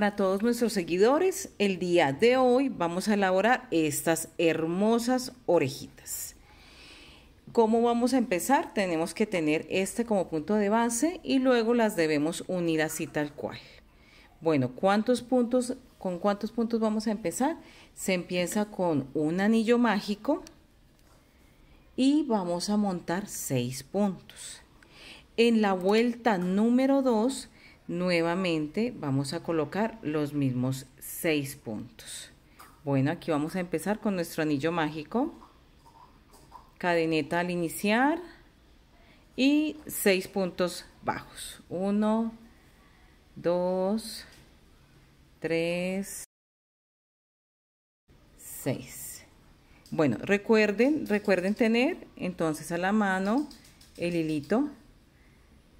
para todos nuestros seguidores, el día de hoy vamos a elaborar estas hermosas orejitas. ¿Cómo vamos a empezar? Tenemos que tener este como punto de base y luego las debemos unir así tal cual. Bueno, ¿cuántos puntos, ¿con cuántos puntos vamos a empezar? Se empieza con un anillo mágico y vamos a montar seis puntos. En la vuelta número 2 Nuevamente vamos a colocar los mismos seis puntos. Bueno, aquí vamos a empezar con nuestro anillo mágico. Cadeneta al iniciar y seis puntos bajos. 1, 2, tres, seis. Bueno, recuerden, recuerden tener entonces a la mano el hilito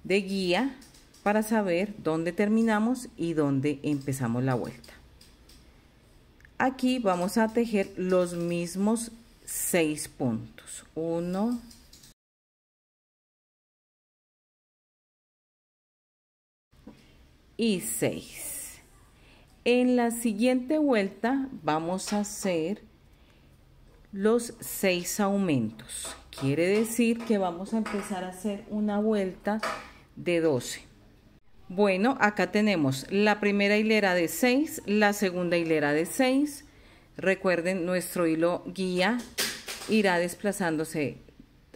de guía para saber dónde terminamos y dónde empezamos la vuelta. Aquí vamos a tejer los mismos 6 puntos. 1, 6. En la siguiente vuelta vamos a hacer los 6 aumentos. Quiere decir que vamos a empezar a hacer una vuelta de 12. Bueno, acá tenemos la primera hilera de 6, la segunda hilera de 6. Recuerden, nuestro hilo guía irá desplazándose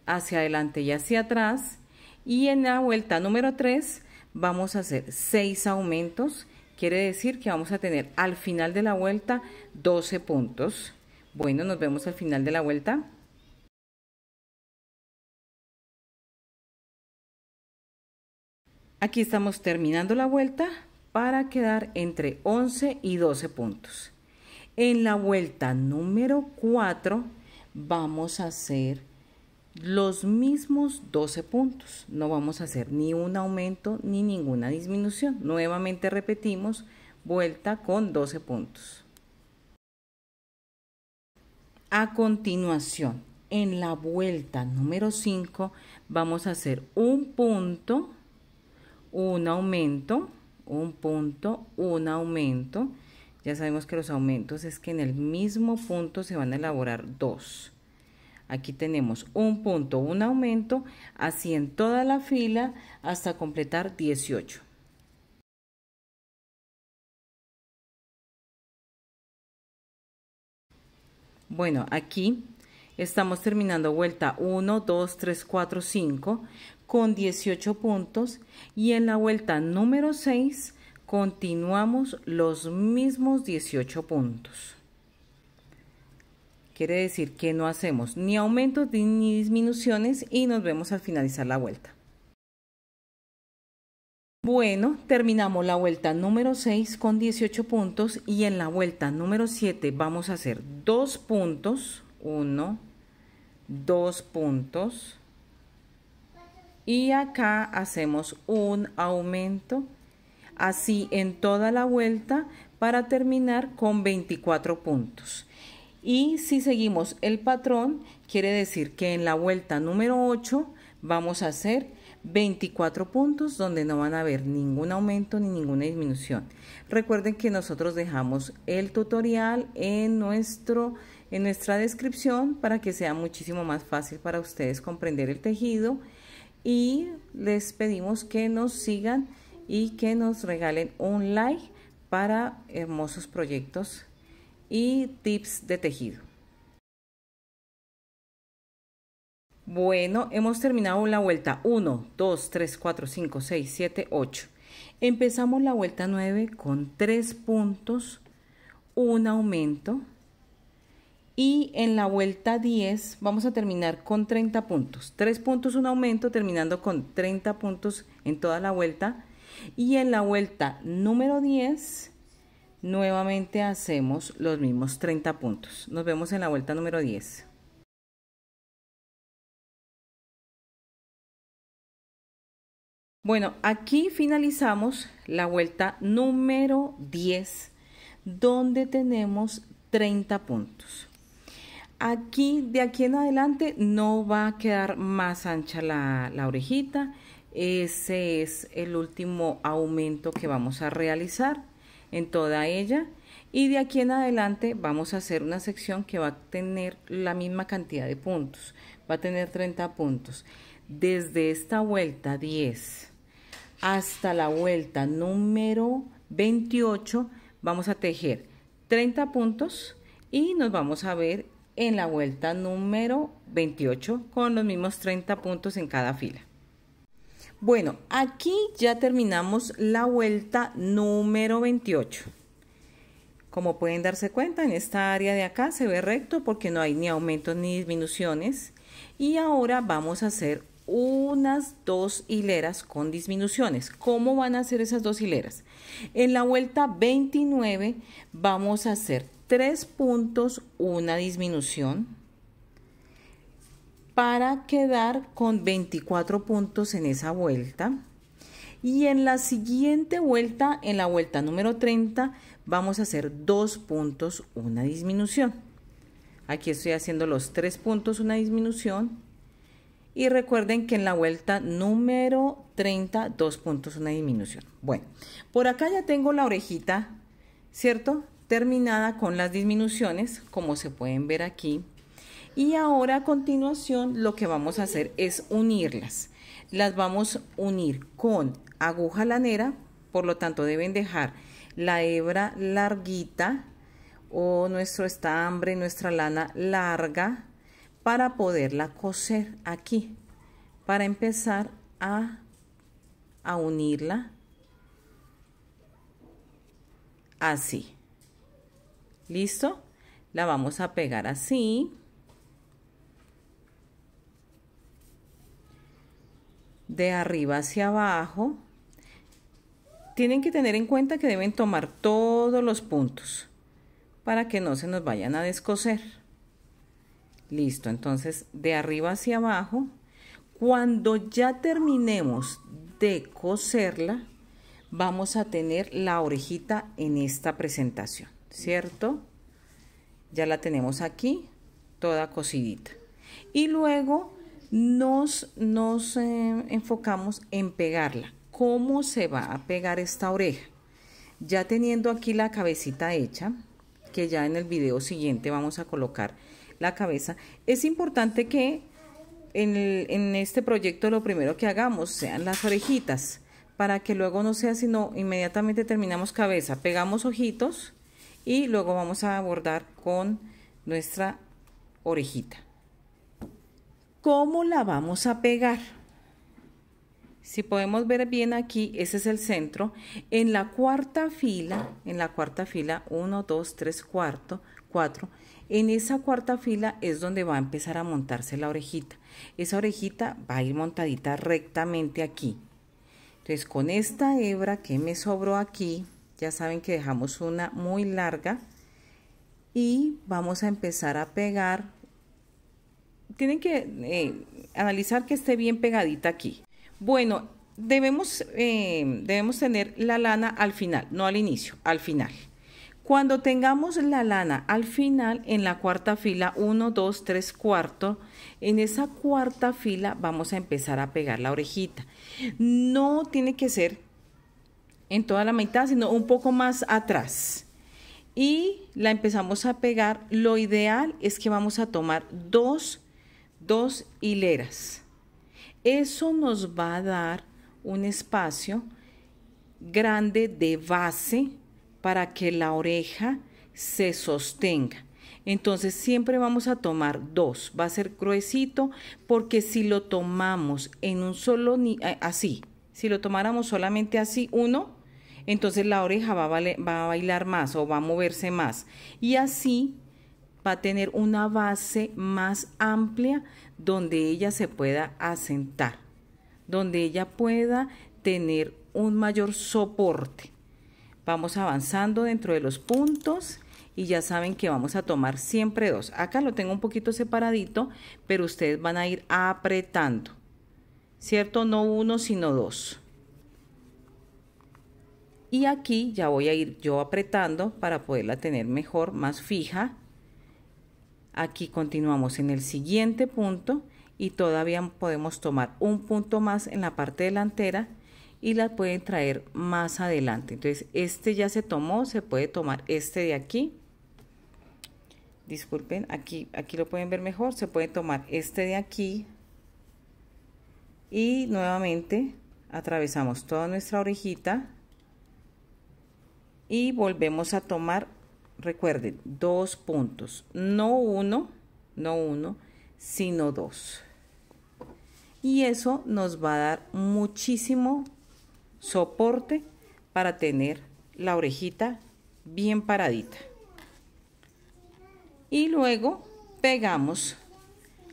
hacia adelante y hacia atrás. Y en la vuelta número 3 vamos a hacer 6 aumentos. Quiere decir que vamos a tener al final de la vuelta 12 puntos. Bueno, nos vemos al final de la vuelta. Aquí estamos terminando la vuelta para quedar entre 11 y 12 puntos. En la vuelta número 4 vamos a hacer los mismos 12 puntos. No vamos a hacer ni un aumento ni ninguna disminución. Nuevamente repetimos vuelta con 12 puntos. A continuación, en la vuelta número 5 vamos a hacer un punto un aumento, un punto, un aumento. Ya sabemos que los aumentos es que en el mismo punto se van a elaborar dos. Aquí tenemos un punto, un aumento, así en toda la fila hasta completar 18. Bueno, aquí Estamos terminando vuelta 1, 2, 3, 4, 5 con 18 puntos y en la vuelta número 6 continuamos los mismos 18 puntos. Quiere decir que no hacemos ni aumentos ni disminuciones y nos vemos al finalizar la vuelta. Bueno, terminamos la vuelta número 6 con 18 puntos y en la vuelta número 7 vamos a hacer dos puntos 1, 2 puntos. Y acá hacemos un aumento, así en toda la vuelta, para terminar con 24 puntos. Y si seguimos el patrón, quiere decir que en la vuelta número 8 vamos a hacer 24 puntos donde no van a haber ningún aumento ni ninguna disminución. Recuerden que nosotros dejamos el tutorial en nuestro en nuestra descripción para que sea muchísimo más fácil para ustedes comprender el tejido y les pedimos que nos sigan y que nos regalen un like para hermosos proyectos y tips de tejido. Bueno, hemos terminado la vuelta 1, 2, 3, 4, 5, 6, 7, 8. Empezamos la vuelta 9 con 3 puntos, un aumento, y en la vuelta 10 vamos a terminar con 30 puntos. 3 puntos un aumento, terminando con 30 puntos en toda la vuelta. Y en la vuelta número 10 nuevamente hacemos los mismos 30 puntos. Nos vemos en la vuelta número 10. Bueno, aquí finalizamos la vuelta número 10, donde tenemos 30 puntos. Aquí, de aquí en adelante, no va a quedar más ancha la, orejita. Ese es el último aumento que vamos a realizar en toda ella. Y de aquí en adelante vamos a hacer una sección que va a tener la misma cantidad de puntos. Va a tener 30 puntos. Desde esta vuelta 10 hasta la vuelta número 28 vamos a tejer 30 puntos y nos vamos a ver en la vuelta número 28 con los mismos 30 puntos en cada fila. Bueno, aquí ya terminamos la vuelta número 28. Como pueden darse cuenta, en esta área de acá se ve recto porque no hay ni aumentos ni disminuciones. Y ahora vamos a hacer unas dos hileras con disminuciones. ¿Cómo van a hacer esas dos hileras? En la vuelta 29 vamos a hacer tres puntos, una disminución, para quedar con 24 puntos en esa vuelta. Y en la siguiente vuelta, en la vuelta número 30, vamos a hacer dos puntos, una disminución. Aquí estoy haciendo los tres puntos, una disminución. Y recuerden que en la vuelta número 30, dos puntos, una disminución. Bueno, por acá ya tengo la orejita, ¿cierto? terminada con las disminuciones, como se pueden ver aquí. Y ahora a continuación lo que vamos a hacer es unirlas. Las vamos a unir con aguja lanera, por lo tanto deben dejar la hebra larguita o nuestro estambre, nuestra lana larga para poderla coser aquí, para empezar a, a unirla así. ¿Listo? La vamos a pegar así. De arriba hacia abajo. Tienen que tener en cuenta que deben tomar todos los puntos para que no se nos vayan a descoser. Listo, entonces de arriba hacia abajo. Cuando ya terminemos de coserla, vamos a tener la orejita en esta presentación. ¿cierto? Ya la tenemos aquí, toda cosidita Y luego nos, nos eh, enfocamos en pegarla. ¿Cómo se va a pegar esta oreja? Ya teniendo aquí la cabecita hecha, que ya en el video siguiente vamos a colocar la cabeza, es importante que en, en este proyecto lo primero que hagamos sean las orejitas, para que luego no sea sino inmediatamente terminamos cabeza, pegamos ojitos, y luego vamos a abordar con nuestra orejita. ¿Cómo la vamos a pegar? Si podemos ver bien aquí, ese es el centro. En la cuarta fila, en la cuarta fila, 1, 2, 3, cuarto 4, en esa cuarta fila es donde va a empezar a montarse la orejita. Esa orejita va a ir montadita rectamente aquí. Entonces, con esta hebra que me sobró aquí, ya saben que dejamos una muy larga y vamos a empezar a pegar. Tienen que eh, analizar que esté bien pegadita aquí. Bueno, debemos, eh, debemos tener la lana al final, no al inicio, al final. Cuando tengamos la lana al final, en la cuarta fila, 1, 2, 3, cuarto, en esa cuarta fila vamos a empezar a pegar la orejita. No tiene que ser en toda la mitad, sino un poco más atrás. Y la empezamos a pegar. Lo ideal es que vamos a tomar dos, dos hileras. Eso nos va a dar un espacio grande de base para que la oreja se sostenga. Entonces siempre vamos a tomar dos, va a ser gruesito porque si lo tomamos en un solo, eh, así, si lo tomáramos solamente así, uno, entonces la oreja va a, va a bailar más o va a moverse más. Y así va a tener una base más amplia donde ella se pueda asentar, donde ella pueda tener un mayor soporte. Vamos avanzando dentro de los puntos y ya saben que vamos a tomar siempre dos. Acá lo tengo un poquito separadito, pero ustedes van a ir apretando, ¿cierto? No uno, sino dos. Y aquí ya voy a ir yo apretando para poderla tener mejor, más fija. Aquí continuamos en el siguiente punto y todavía podemos tomar un punto más en la parte delantera y la pueden traer más adelante. Entonces, este ya se tomó, se puede tomar este de aquí. Disculpen, aquí, aquí lo pueden ver mejor, se puede tomar este de aquí. Y nuevamente atravesamos toda nuestra orejita y volvemos a tomar, recuerden, dos puntos, no uno, no uno, sino dos. Y eso nos va a dar muchísimo soporte para tener la orejita bien paradita. Y luego pegamos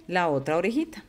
la otra orejita.